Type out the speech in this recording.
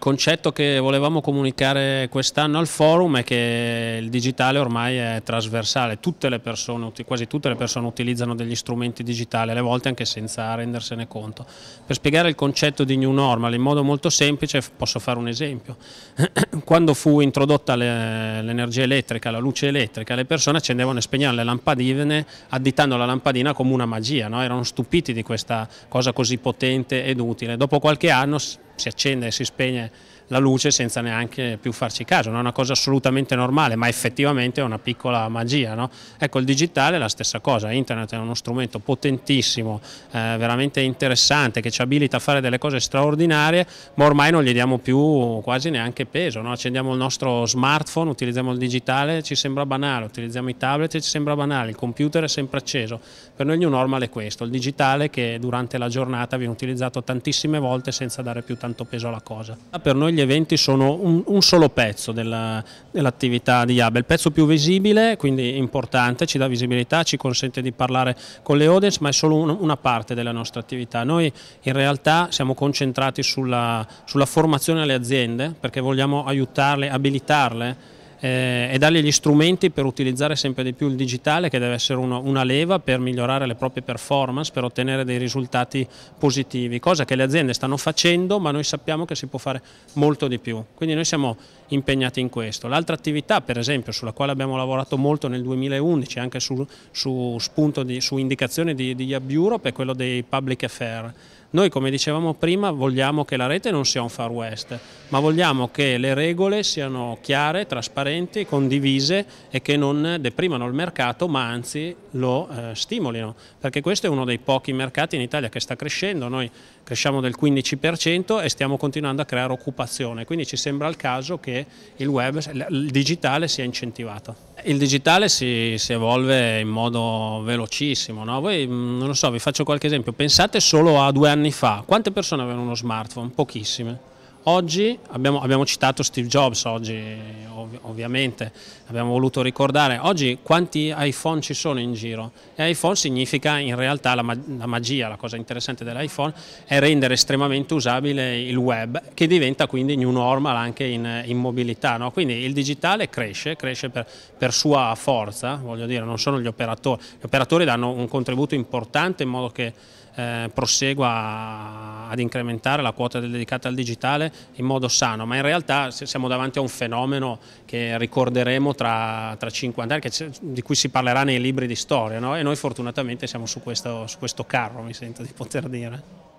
Il concetto che volevamo comunicare quest'anno al forum è che il digitale ormai è trasversale, tutte persone, quasi tutte le persone utilizzano degli strumenti digitali, alle volte anche senza rendersene conto. Per spiegare il concetto di New Normal in modo molto semplice posso fare un esempio. Quando fu introdotta l'energia elettrica, la luce elettrica, le persone accendevano e spegnevano le lampadine additando la lampadina come una magia, no? erano stupiti di questa cosa così potente ed utile. Dopo qualche anno si accende e si spegne la luce senza neanche più farci caso, non è una cosa assolutamente normale, ma effettivamente è una piccola magia. No? Ecco, il digitale è la stessa cosa, internet è uno strumento potentissimo, eh, veramente interessante, che ci abilita a fare delle cose straordinarie, ma ormai non gli diamo più quasi neanche peso, no? accendiamo il nostro smartphone, utilizziamo il digitale, ci sembra banale, utilizziamo i tablet, ci sembra banale, il computer è sempre acceso, per noi il new normal è questo, il digitale che durante la giornata viene utilizzato tantissime volte senza dare più tanto peso alla cosa. Per noi gli eventi sono un, un solo pezzo dell'attività dell di Hub, il pezzo più visibile, quindi importante, ci dà visibilità, ci consente di parlare con le audience, ma è solo un, una parte della nostra attività. Noi in realtà siamo concentrati sulla, sulla formazione alle aziende perché vogliamo aiutarle, abilitarle eh, e dargli gli strumenti per utilizzare sempre di più il digitale che deve essere uno, una leva per migliorare le proprie performance, per ottenere dei risultati positivi, cosa che le aziende stanno facendo ma noi sappiamo che si può fare molto di più. Quindi noi siamo impegnati in questo. L'altra attività per esempio sulla quale abbiamo lavorato molto nel 2011 anche su, su, di, su indicazione di, di Hub Europe è quello dei public affair. Noi come dicevamo prima vogliamo che la rete non sia un far west, ma vogliamo che le regole siano chiare, trasparenti, condivise e che non deprimano il mercato ma anzi lo eh, stimolino, perché questo è uno dei pochi mercati in Italia che sta crescendo, noi cresciamo del 15% e stiamo continuando a creare occupazione, quindi ci sembra il caso che il web, il digitale sia incentivato. Il digitale si, si evolve in modo velocissimo, no? voi mm, non lo so, vi faccio qualche esempio, pensate solo a due anni fa, quante persone avevano uno smartphone? Pochissime Oggi abbiamo, abbiamo, citato Steve Jobs, oggi ov ovviamente abbiamo voluto ricordare, oggi quanti iPhone ci sono in giro? E iPhone significa in realtà la, ma la magia, la cosa interessante dell'iPhone è rendere estremamente usabile il web che diventa quindi new normal anche in, in mobilità, no? quindi il digitale cresce, cresce per, per, sua forza, voglio dire non sono gli operatori, gli operatori danno un contributo importante in modo che eh, prosegua ad incrementare la quota dedicata al digitale in modo sano, ma in realtà siamo davanti a un fenomeno che ricorderemo tra, tra 50 anni, di cui si parlerà nei libri di storia no? e noi fortunatamente siamo su questo, su questo carro, mi sento di poter dire.